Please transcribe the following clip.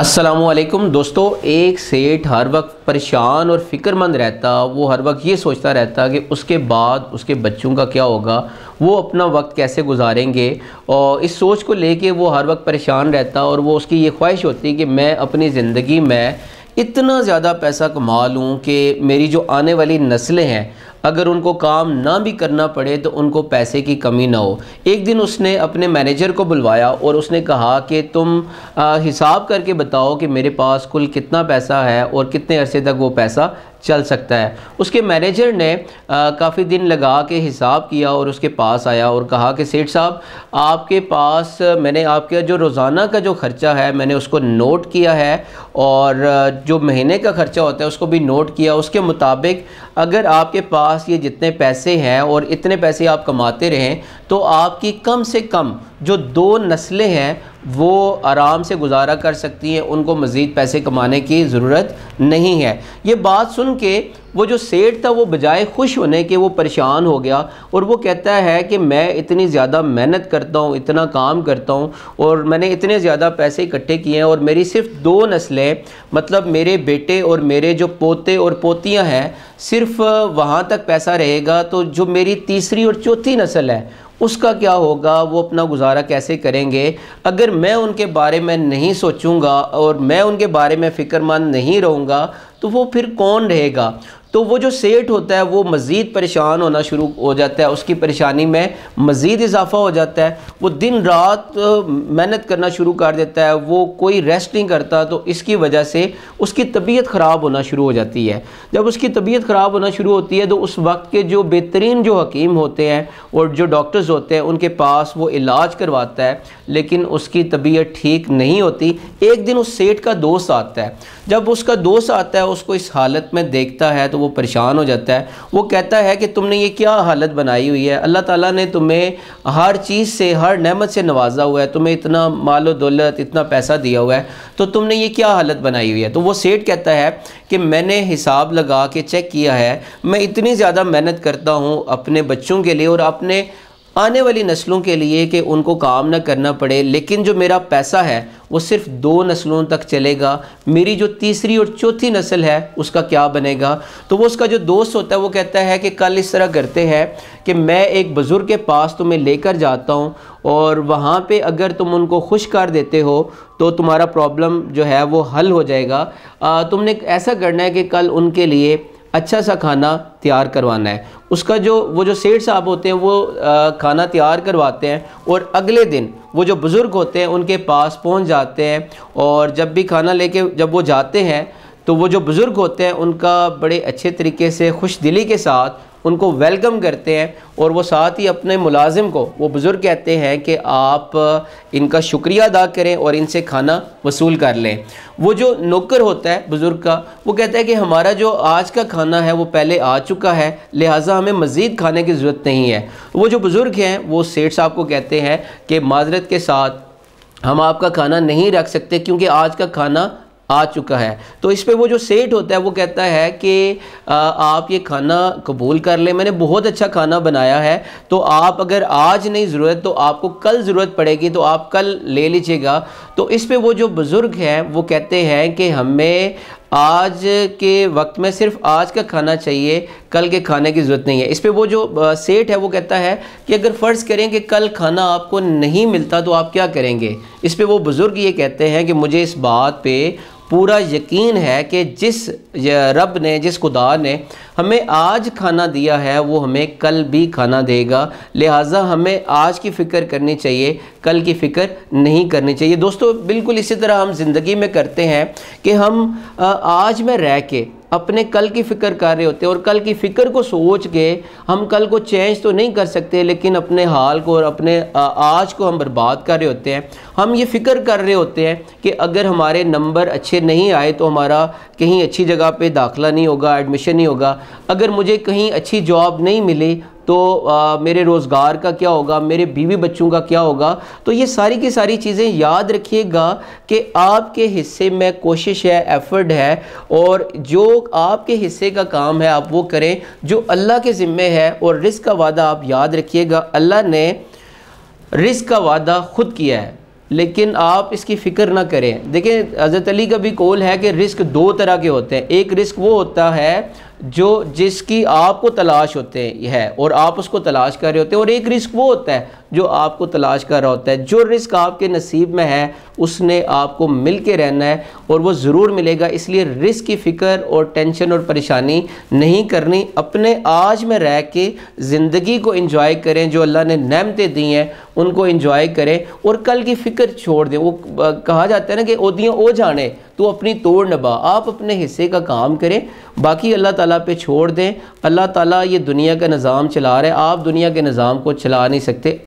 असलम दोस्तों एक सेठ हर वक्त परेशान और फ़िक्रमंद रहता वो हर वक्त ये सोचता रहता कि उसके बाद उसके बच्चों का क्या होगा वो अपना वक्त कैसे गुजारेंगे और इस सोच को लेके वो हर वक्त परेशान रहता और वो उसकी ये ख्वाहिश होती कि मैं अपनी ज़िंदगी में इतना ज़्यादा पैसा कमा लूँ कि मेरी जो आने वाली नस्लें हैं अगर उनको काम ना भी करना पड़े तो उनको पैसे की कमी ना हो एक दिन उसने अपने मैनेजर को बुलवाया और उसने कहा कि तुम हिसाब करके बताओ कि मेरे पास कुल कितना पैसा है और कितने अरसे तक वो पैसा चल सकता है उसके मैनेजर ने काफ़ी दिन लगा के हिसाब किया और उसके पास आया और कहा कि सेठ साहब आपके पास मैंने आपके जो रोज़ाना का जो ख़र्चा है मैंने उसको नोट किया है और जो महीने का ख़र्चा होता है उसको भी नोट किया उसके मुताबिक अगर आपके पास ये जितने पैसे हैं और इतने पैसे आप कमाते रहें तो आपकी कम से कम जो दो नस्लें हैं वो आराम से गुजारा कर सकती हैं उनको मज़ीद पैसे कमाने की ज़रूरत नहीं है ये बात सुन के वो जो सेठ था वो बजाय खुश होने के वो परेशान हो गया और वो कहता है कि मैं इतनी ज़्यादा मेहनत करता हूँ इतना काम करता हूँ और मैंने इतने ज़्यादा पैसे इकट्ठे किए हैं और मेरी सिर्फ दो नस्लें मतलब मेरे बेटे और मेरे जो पोते और पोतियाँ हैं सिर्फ वहाँ तक पैसा रहेगा तो जो मेरी तीसरी और चौथी नस्ल है उसका क्या होगा वो अपना गुजारा कैसे करेंगे अगर मैं उनके बारे में नहीं सोचूंगा और मैं उनके बारे में फ़िक्रमंद नहीं रहूँगा तो वो फिर कौन रहेगा तो वो जो सेठ होता है वो मज़ीद परेशान होना शुरू हो जाता है उसकी परेशानी में मज़ीद इजाफा हो जाता है वो दिन रात मेहनत करना शुरू कर देता है वो कोई रेस्ट नहीं करता तो इसकी वजह से उसकी तबीयत ख़राब होना शुरू हो जाती है जब उसकी तबीयत ख़राब होना शुरू होती है तो उस वक्त के जो बेहतरीन जो हकीम होते हैं और जो डॉक्टर्स होते हैं उनके पास वो इलाज करवाता है लेकिन उसकी तबीयत ठीक नहीं होती एक दिन उस सेठ का दोस्त आता है जब उसका दोस्त आता है उसको इस हालत में देखता है तो वो परेशान हो जाता है वो कहता है कि तुमने ये क्या हालत बनाई हुई है अल्लाह ताला ने तुम्हें हर चीज़ से हर नेमत से नवाजा हुआ है तुम्हें इतना मालो दौलत इतना पैसा दिया हुआ है तो तुमने ये क्या हालत बनाई हुई है तो वो सेठ कहता है कि मैंने हिसाब लगा के चेक किया है मैं इतनी ज़्यादा मेहनत करता हूँ अपने बच्चों के लिए और अपने आने वाली नस्लों के लिए कि उनको काम ना करना पड़े लेकिन जो मेरा पैसा है वो सिर्फ दो नस्लों तक चलेगा मेरी जो तीसरी और चौथी नस्ल है उसका क्या बनेगा तो वो उसका जो दोस्त होता है वो कहता है कि कल इस तरह करते हैं कि मैं एक बुज़ुर्ग के पास तुम्हें लेकर जाता हूँ और वहाँ पे अगर तुम उनको खुश कर देते हो तो तुम्हारा प्रॉब्लम जो है वो हल हो जाएगा आ, तुमने ऐसा करना है कि कल उनके लिए अच्छा सा खाना तैयार करवाना है उसका जो वो जो सेठ साहब होते हैं वो आ, खाना तैयार करवाते हैं और अगले दिन वो जो बुज़ुर्ग होते हैं उनके पास पहुंच जाते हैं और जब भी खाना लेके जब वो जाते हैं तो वो जो बुज़ुर्ग होते हैं उनका बड़े अच्छे तरीके से खुश दिली के साथ उनको वेलकम करते हैं और वो साथ ही अपने मुलाजिम को वो बुज़ुर्ग कहते हैं कि आप इनका शुक्रिया अदा करें और इनसे खाना वसूल कर लें वो जो नौकर होता है बुज़ुर्ग का वो कहता है कि हमारा जो आज का खाना है वो पहले आ चुका है लिहाजा हमें मज़ीद खाने की ज़रूरत नहीं है वो जो बुज़ुर्ग हैं वो सेठ साहब को कहते हैं कि माजरत के साथ हम आपका खाना नहीं रख सकते क्योंकि आज का खाना आ चुका है तो इस पे वो जो सेठ होता है वो कहता है कि आप ये खाना कबूल कर लें मैंने बहुत अच्छा खाना बनाया है तो आप अगर आज नहीं ज़रूरत तो आपको कल ज़रूरत पड़ेगी तो आप कल ले लीजिएगा तो इस पे वो जो बुज़ुर्ग हैं वो कहते हैं कि हमें आज के वक्त में सिर्फ आज का खाना चाहिए कल के खाने की ज़रूरत नहीं है इस पर वो जो सेठ है वो कहता है कि अगर फ़र्ज़ करें कि कल खाना आपको नहीं मिलता तो आप क्या करेंगे इस पर वो बुज़ुर्ग ये कहते हैं कि मुझे इस बात पर पूरा यकीन है कि जिस रब ने जिस खुदा ने हमें आज खाना दिया है वो हमें कल भी खाना देगा लिहाजा हमें आज की फ़िक्र करनी चाहिए कल की फ़िक्र नहीं करनी चाहिए दोस्तों बिल्कुल इसी तरह हम ज़िंदगी में करते हैं कि हम आज में रह के अपने कल की फ़िक्र कर रहे होते हैं और कल की फ़िक्र को सोच के हम कल को चेंज तो नहीं कर सकते लेकिन अपने हाल को और अपने आज को हम बर्बाद कर रहे होते हैं हम ये फ़िक्र कर रहे होते हैं कि अगर हमारे नंबर अच्छे नहीं आए तो हमारा कहीं अच्छी जगह पे दाखला नहीं होगा एडमिशन नहीं होगा अगर मुझे कहीं अच्छी जॉब नहीं मिली तो आ, मेरे रोज़गार का क्या होगा मेरे बीवी बच्चों का क्या होगा तो ये सारी की सारी चीज़ें याद रखिएगा कि आपके हिस्से में कोशिश है एफर्ट है और जो आपके हिस्से का काम है आप वो करें जो अल्लाह के ज़िम्मे है और रिस्क का वादा आप याद रखिएगा अल्लाह ने रिस्क का वादा ख़ुद किया है लेकिन आप इसकी फ़िक्र ना करें देखिए हज़रत अली का भी कौल है कि रिस्क दो तरह के होते हैं एक रिस्क वो होता है जो जिसकी आपको तलाश होते है और आप उसको तलाश कर रहे होते हैं और एक रिस्क वो होता है जो आपको तलाश कर रहा होता है जो रिस्क आपके नसीब में है उसने आपको मिल के रहना है और वो ज़रूर मिलेगा इसलिए रिस्क की फ़िक्र और टेंशन और परेशानी नहीं करनी अपने आज में रह के ज़िंदगी को इंजॉय करें जो अल्लाह ने नमतें दी हैं उनको इंजॉय करें और कल की फ़िक्र छोड़ दें वो कहा जाता है ना कि ओदियाँ ओ जाने तो अपनी तोड़ नबा आप अपने हिस्से का काम करें बाकी अल्लाह ताला पे छोड़ दें अल्लाह ताला ये दुनिया का निज़ाम चला रहे आप दुनिया के निज़ाम को चला नहीं सकते